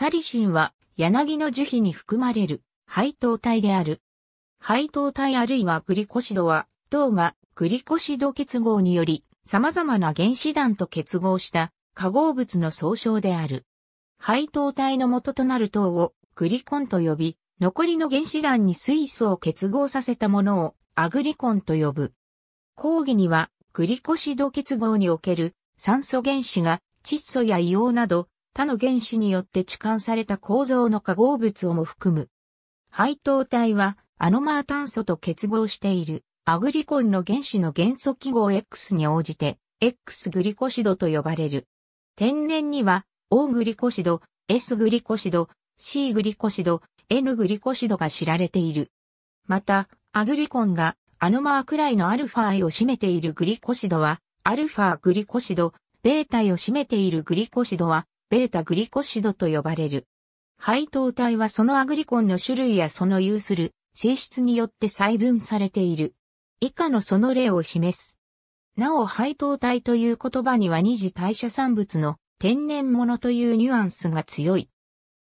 サリシンは柳の樹皮に含まれる配糖体である。配糖体あるいはグリコシドは、糖がグリコシド結合により様々な原子団と結合した化合物の総称である。配糖体の元となる糖をグリコンと呼び、残りの原子団に水素を結合させたものをアグリコンと呼ぶ。講義にはグリコシド結合における酸素原子が窒素や硫黄など他の原子によって置換された構造の化合物をも含む。配糖体はアノマー炭素と結合しているアグリコンの原子の元素記号 X に応じて X グリコシドと呼ばれる。天然には O グリコシド、S グリコシド、C グリコシド、N グリコシドが知られている。また、アグリコンがアノマーくらいのアルファイを占めているグリコシドは、アルファグリコシド、ベータイを占めているグリコシドは、ベータグリコシドと呼ばれる。配糖体はそのアグリコンの種類やその有する性質によって細分されている。以下のその例を示す。なお配糖体という言葉には二次代謝産物の天然物というニュアンスが強い。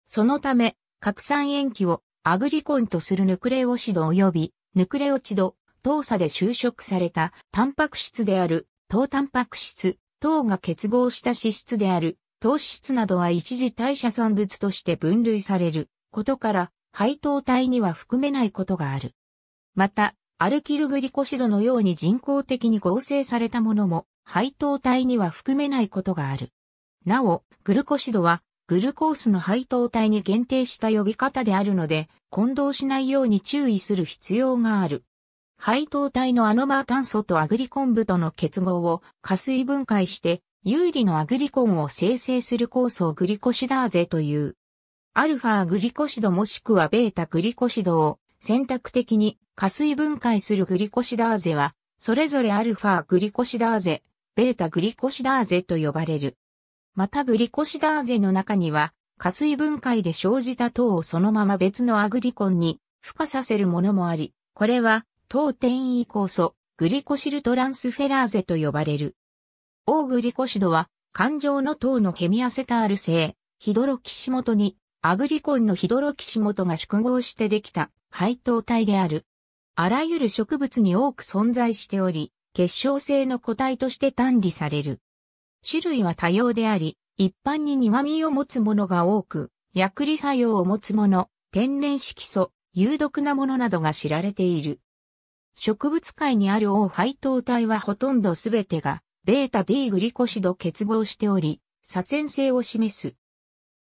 そのため、核酸塩基をアグリコンとするヌクレオシド及びヌクレオチド、糖鎖で収縮されたタンパク質である糖タンパク質、糖が結合した脂質である糖質などは一時代謝産物として分類されることから、配糖体には含めないことがある。また、アルキルグリコシドのように人工的に合成されたものも、配糖体には含めないことがある。なお、グルコシドは、グルコースの配糖体に限定した呼び方であるので、混同しないように注意する必要がある。配糖体のアノマー炭素とアグリコンブとの結合を加水分解して有利のアグリコンを生成する酵素をグリコシダーゼという、アルファグリコシドもしくはベータグリコシドを選択的に加水分解するグリコシダーゼは、それぞれアルファグリコシダーゼ、ベータグリコシダーゼと呼ばれる。またグリコシダーゼの中には、加水分解で生じた糖をそのまま別のアグリコンに付加させるものもあり、これは糖転移酵素、グリコシルトランスフェラーゼと呼ばれる。オーグリコシドは、環状の糖のヘミアセタール製、ヒドロキシモトに、アグリコンのヒドロキシモトが縮合してできた配糖体である。あらゆる植物に多く存在しており、結晶性の個体として単理される。種類は多様であり、一般に庭味を持つものが多く、薬理作用を持つもの、天然色素、有毒なものなどが知られている。植物界にある黄配糖体はほとんどすべてがベータ D グリコシド結合しており、左遷性を示す。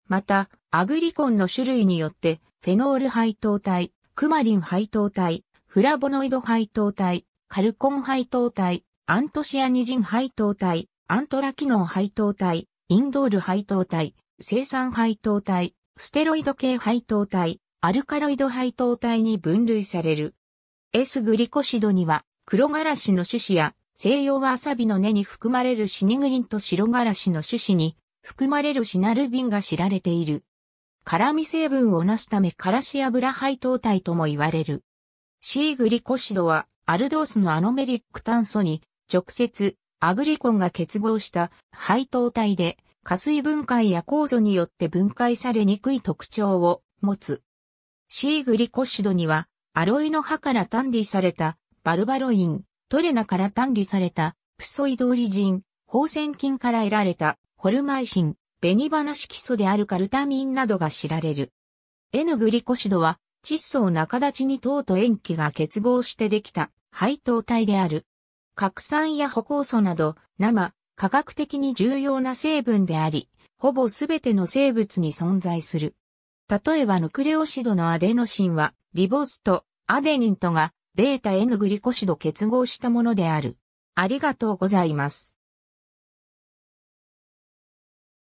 また、アグリコンの種類によって、フェノール配糖体、クマリン配糖体、フラボノイド配糖体、カルコン配糖体、アントシアニジン配糖体、アントラキノン配糖体、インドール配糖体、生産配糖体、ステロイド系配糖体、アルカロイド配糖体に分類される。S グリコシドには、黒ガラシの種子や西洋わさびの根に含まれるシニグリンと白ガラシの種子に含まれるシナルビンが知られている。辛味成分をなすため辛子油配糖体とも言われる。シーグリコシドはアルドースのアノメリック炭素に直接アグリコンが結合した配糖体で加水分解や酵素によって分解されにくい特徴を持つ。シーグリコシドにはアロイの葉から単理されたバルバロイン、トレナから単理されたプソイドオリジン、放線菌から得られたホルマイシン、ベニバナ色素であるカルタミンなどが知られる。N グリコシドは窒素を中立ちに糖と塩基が結合してできた配糖体である。核酸や補酵素など生、化学的に重要な成分であり、ほぼすべての生物に存在する。例えばヌクレオシドのアデノシンはリボスとアデニンとがベータ N グリコシド結合したものである。ありがとうございます。